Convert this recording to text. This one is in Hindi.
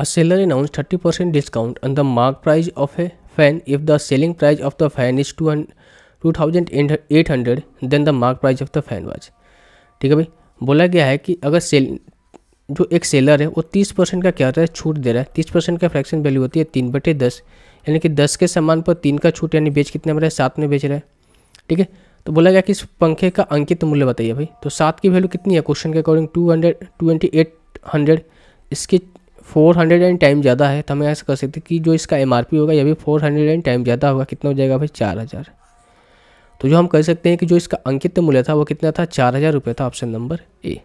A seller announced 30% discount on the mark price of a fan if the selling price of the fan is 2800 then the mark price of the fan was ठीक है भाई बोला गया है कि अगर सेल जो एक सेलर है वो 30 परसेंट का क्या होता है छूट दे रहा है 30 परसेंट का फ्रैक्शन वैल्यू होती है तीन बटे दस यानी कि दस के सामान पर तीन का छूट यानी बेच कितने में रहा है सात में बेच रहा है ठीक है तो बोला गया कि इस पंखे का अंकित मूल्य बताइए भाई तो सात की वैल्यू कितनी है क्वेश्चन के according to hundred twenty eight hundred इसकी फोर हंड्रेड एंड टाइम ज़्यादा है तो हम ऐसा कर सकते कि जो इसका एम होगा यह भी फोर हंड्रेड एंड टाइम ज़्यादा होगा कितना हो जाएगा भाई चार हज़ार तो जो हम कह सकते हैं कि जो इसका अंकित मूल्य था वो कितना था चार हज़ार रुपये था ऑप्शन नंबर ए